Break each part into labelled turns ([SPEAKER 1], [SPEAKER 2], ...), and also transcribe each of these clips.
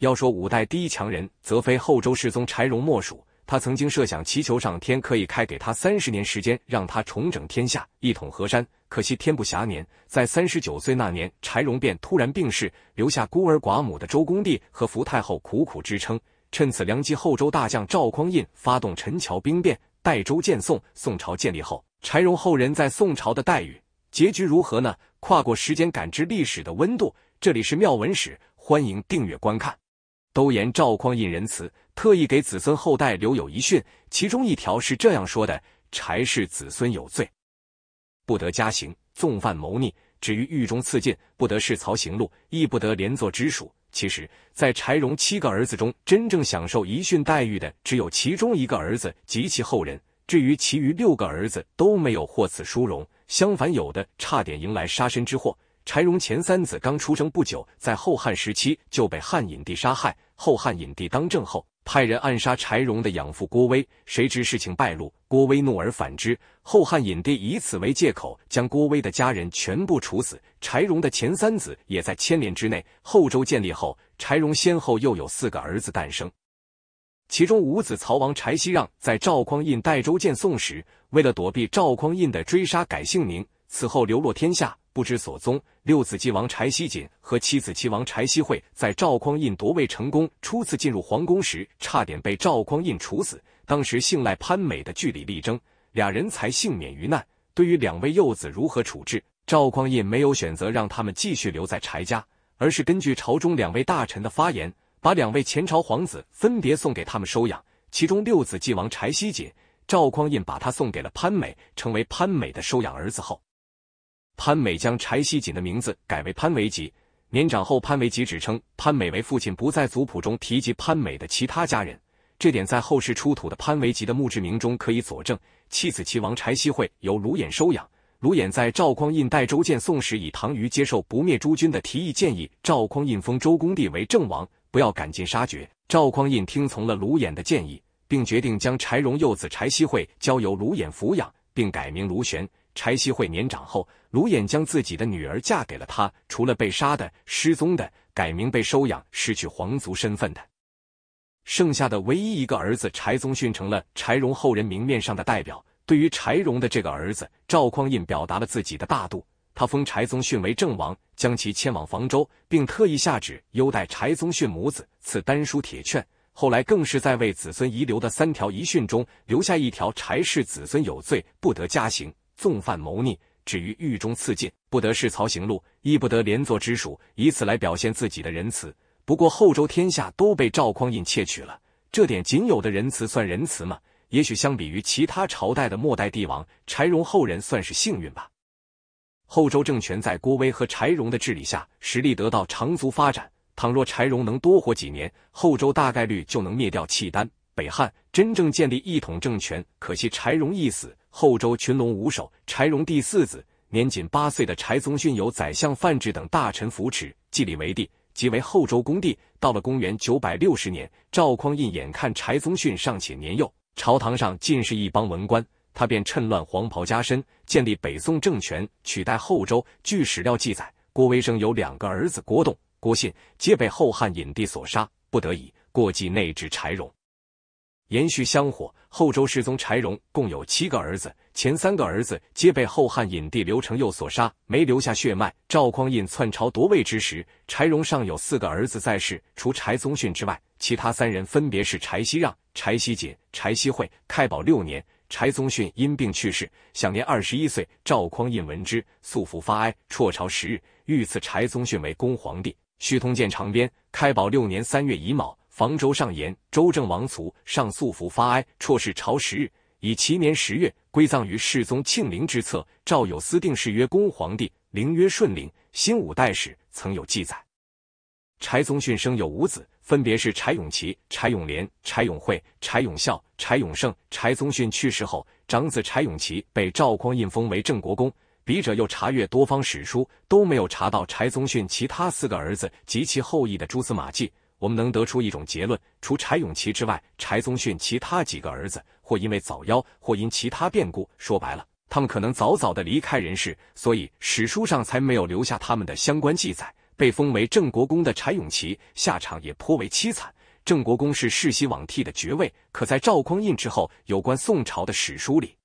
[SPEAKER 1] 要说五代第一强人，则非后周世宗柴荣莫属。他曾经设想祈求上天可以开给他三十年时间，让他重整天下，一统河山。可惜天不暇年，在三十九岁那年，柴荣便突然病逝，留下孤儿寡母的周恭帝和福太后苦苦支撑。趁此良机，后周大将赵匡胤发动陈桥兵变，代周建宋。宋朝建立后，柴荣后人在宋朝的待遇，结局如何呢？跨过时间，感知历史的温度。这里是妙文史，欢迎订阅观看。都言赵匡胤仁慈，特意给子孙后代留有遗训，其中一条是这样说的：“柴氏子孙有罪，不得加刑；纵犯谋逆，止于狱中赐禁，不得视曹行路，亦不得连坐之属。”其实，在柴荣七个儿子中，真正享受遗训待遇的只有其中一个儿子及其后人，至于其余六个儿子都没有获此殊荣，相反，有的差点迎来杀身之祸。柴荣前三子刚出生不久，在后汉时期就被汉隐帝杀害。后汉隐帝当政后，派人暗杀柴荣的养父郭威，谁知事情败露，郭威怒而反之。后汉隐帝以此为借口，将郭威的家人全部处死。柴荣的前三子也在牵连之内。后周建立后，柴荣先后又有四个儿子诞生，其中五子曹王柴熙让，在赵匡胤代周建宋时，为了躲避赵匡胤的追杀，改姓名。此后流落天下，不知所踪。六子继王柴熙锦和七子七王柴熙会在赵匡胤夺位成功、初次进入皇宫时，差点被赵匡胤处死。当时信赖潘美的据理力争，俩人才幸免于难。对于两位幼子如何处置，赵匡胤没有选择让他们继续留在柴家，而是根据朝中两位大臣的发言，把两位前朝皇子分别送给他们收养。其中六子继王柴熙锦，赵匡胤把他送给了潘美，成为潘美的收养儿子后。潘美将柴西锦的名字改为潘维吉，年长后潘维吉指称潘美为父亲，不在族谱中提及潘美的其他家人。这点在后世出土的潘维吉的墓志铭中可以佐证。弃子齐王柴西会由卢衍收养，卢衍在赵匡胤代周建宋时，以唐虞接受不灭诸君的提议建议赵匡胤封周公帝为郑王，不要赶尽杀绝。赵匡胤听从了卢衍的建议，并决定将柴荣幼子柴熙会交由卢衍抚养，并改名卢玄。柴熙会年长后。卢衍将自己的女儿嫁给了他，除了被杀的、失踪的、改名被收养、失去皇族身份的，剩下的唯一一个儿子柴宗训成了柴荣后人明面上的代表。对于柴荣的这个儿子，赵匡胤表达了自己的大度，他封柴宗训为郑王，将其迁往房州，并特意下旨优待柴宗训母子，赐丹书铁券。后来更是在为子孙遗留的三条遗训中留下一条：柴氏子孙有罪，不得加刑，纵犯谋逆。止于狱中，赐进，不得视曹行路，亦不得连坐之属，以此来表现自己的仁慈。不过后周天下都被赵匡胤窃取了，这点仅有的仁慈算仁慈吗？也许相比于其他朝代的末代帝王，柴荣后人算是幸运吧。后周政权在郭威和柴荣的治理下，实力得到长足发展。倘若柴荣能多活几年，后周大概率就能灭掉契丹。北汉真正建立一统政权，可惜柴荣一死，后周群龙无首。柴荣第四子年仅八岁的柴宗训，有宰相范质等大臣扶持，继立为帝，即为后周恭帝。到了公元九百六十年，赵匡胤眼看柴宗训尚且年幼，朝堂上尽是一帮文官，他便趁乱黄袍加身，建立北宋政权，取代后周。据史料记载，郭威生有两个儿子郭栋、郭信，皆被后汉隐帝所杀，不得已过继内侄柴荣。延续香火，后周世宗柴荣共有七个儿子，前三个儿子皆被后汉隐帝刘承佑所杀，没留下血脉。赵匡胤篡朝夺位之时，柴荣尚有四个儿子在世，除柴宗训之外，其他三人分别是柴熙让、柴熙瑾、柴熙惠。开宝六年，柴宗训因病去世，享年二十一岁。赵匡胤闻之，素服发哀，辍朝十日，御赐柴宗训为恭皇帝。《续通鉴长编》开宝六年三月乙卯。房州上言，周正王卒，上素服发哀，辍世朝十日，以其年十月归葬于世宗庆陵之侧。赵有司定是曰恭皇帝，陵曰顺陵。新五代史曾有记载。柴宗训生有五子，分别是柴永琪、柴永廉、柴永惠、柴永孝、柴永胜。柴宗训去世后，长子柴永琪被赵匡胤封为郑国公。笔者又查阅多方史书，都没有查到柴宗训其他四个儿子及其后裔的蛛丝马迹。我们能得出一种结论：除柴永琪之外，柴宗训其他几个儿子，或因为早夭，或因其他变故，说白了，他们可能早早的离开人世，所以史书上才没有留下他们的相关记载。被封为郑国公的柴永琪，下场也颇为凄惨。郑国公是世袭罔替的爵位，可在赵匡胤之后，有关宋朝的史书里。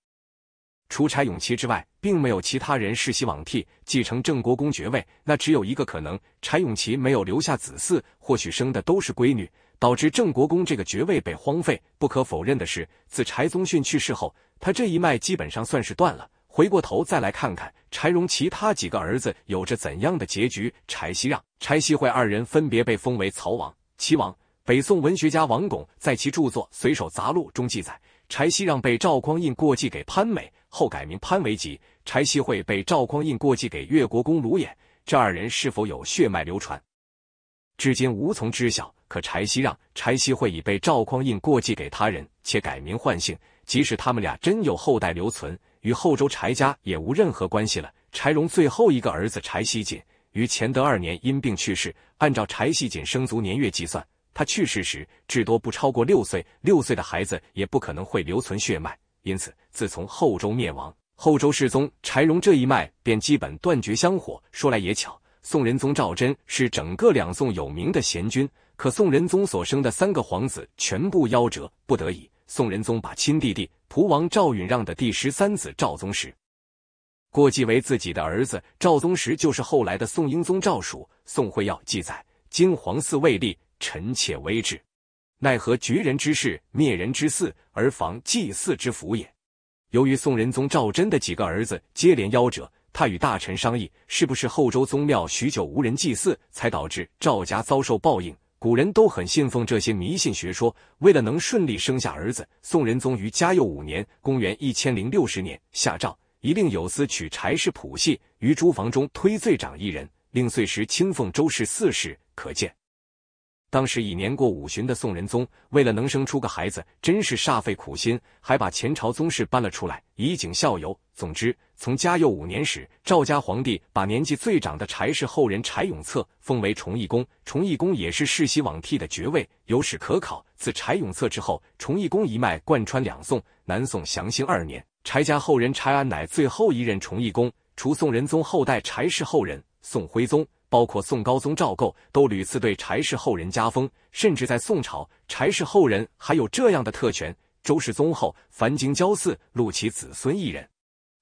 [SPEAKER 1] 除柴永琪之外，并没有其他人世袭罔替继承郑国公爵位。那只有一个可能：柴永琪没有留下子嗣，或许生的都是闺女，导致郑国公这个爵位被荒废。不可否认的是，自柴宗训去世后，他这一脉基本上算是断了。回过头再来看看柴荣其他几个儿子有着怎样的结局。柴熙让、柴熙会二人分别被封为曹王、齐王。北宋文学家王巩在其著作《随手杂录》中记载，柴熙让被赵匡胤过继给潘美。后改名潘维吉，柴西会被赵匡胤过继给越国公卢俨，这二人是否有血脉流传，至今无从知晓。可柴西让、柴西会已被赵匡胤过继给他人，且改名换姓。即使他们俩真有后代留存，与后周柴家也无任何关系了。柴荣最后一个儿子柴西锦于乾德二年因病去世，按照柴西锦生卒年月计算，他去世时至多不超过六岁，六岁的孩子也不可能会留存血脉。因此，自从后周灭亡，后周世宗柴荣这一脉便基本断绝香火。说来也巧，宋仁宗赵祯是整个两宋有名的贤君，可宋仁宗所生的三个皇子全部夭折，不得已，宋仁宗把亲弟弟濮王赵允让的第十三子赵宗实过继为自己的儿子。赵宗实就是后来的宋英宗赵曙。宋惠耀记载：“金皇嗣未立，臣妾微至。”奈何绝人之事，灭人之祀，而防祭祀之福也？由于宋仁宗赵祯的几个儿子接连夭折，他与大臣商议，是不是后周宗庙许久无人祭祀，才导致赵家遭受报应？古人都很信奉这些迷信学说，为了能顺利生下儿子，宋仁宗于嘉佑五年（公元一千零六十年）下诏，一令有司取柴氏谱系于诸房中推罪长一人，令岁时亲奉周氏四世，可见。当时已年过五旬的宋仁宗，为了能生出个孩子，真是煞费苦心，还把前朝宗室搬了出来，以儆效尤。总之，从嘉佑五年始，赵家皇帝把年纪最长的柴氏后人柴永策封为崇义公，崇义公也是世袭罔替的爵位，有史可考。自柴永策之后，崇义公一脉贯穿两宋。南宋祥兴二年，柴家后人柴安乃最后一任崇义公，除宋仁宗后代柴氏后人，宋徽宗。包括宋高宗赵构都屡次对柴氏后人加封，甚至在宋朝，柴氏后人还有这样的特权：周世宗后，凡经交寺录其子孙一人。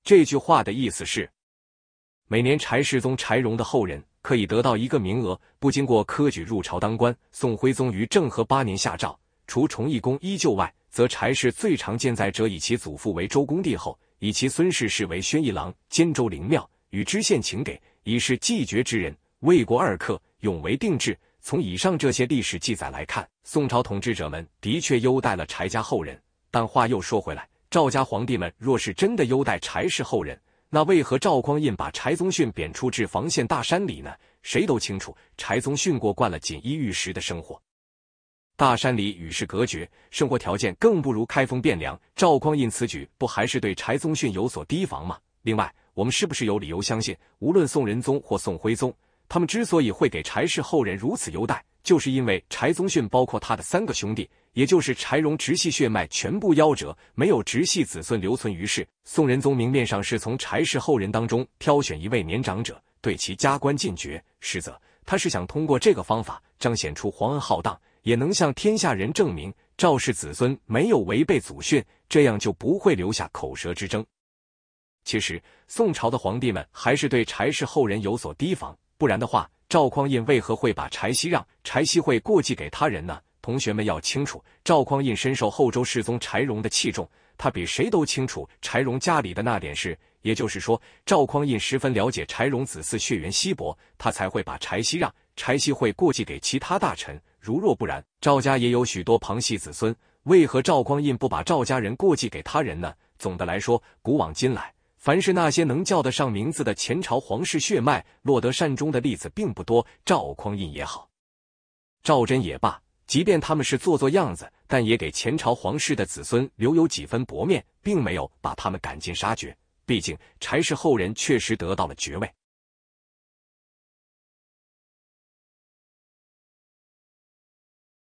[SPEAKER 1] 这句话的意思是，每年柴世宗柴荣的后人可以得到一个名额，不经过科举入朝当官。宋徽宗于政和八年下诏，除崇义公依旧外，则柴氏最常见在者，以其祖父为周恭帝后，以其孙氏氏为宣义郎，兼州灵庙与知县，请给，以是继爵之人。魏国二客，永为定制。从以上这些历史记载来看，宋朝统治者们的确优待了柴家后人。但话又说回来，赵家皇帝们若是真的优待柴氏后人，那为何赵匡胤把柴宗训贬出至房县大山里呢？谁都清楚，柴宗训过惯了锦衣玉食的生活，大山里与世隔绝，生活条件更不如开封汴梁。赵匡胤此举不还是对柴宗训有所提防吗？另外，我们是不是有理由相信，无论宋仁宗或宋徽宗？他们之所以会给柴氏后人如此优待，就是因为柴宗训包括他的三个兄弟，也就是柴荣直系血脉全部夭折，没有直系子孙留存于世。宋仁宗明面上是从柴氏后人当中挑选一位年长者，对其加官进爵；实则他是想通过这个方法彰显出皇恩浩荡，也能向天下人证明赵氏子孙没有违背祖训，这样就不会留下口舌之争。其实，宋朝的皇帝们还是对柴氏后人有所提防。不然的话，赵匡胤为何会把柴熙让、柴熙会过继给他人呢？同学们要清楚，赵匡胤深受后周世宗柴荣的器重，他比谁都清楚柴荣家里的那点事。也就是说，赵匡胤十分了解柴荣子嗣血缘稀薄，他才会把柴熙让、柴熙会过继给其他大臣。如若不然，赵家也有许多旁系子孙，为何赵匡胤不把赵家人过继给他人呢？总的来说，古往今来。凡是那些能叫得上名字的前朝皇室血脉，落得善终的例子并不多。赵匡胤也好，赵祯也罢，即便他们是做做样子，但也给前朝皇室的子孙留有几分薄面，并没有把他们赶尽杀绝。毕竟柴氏后人确实得到了爵位。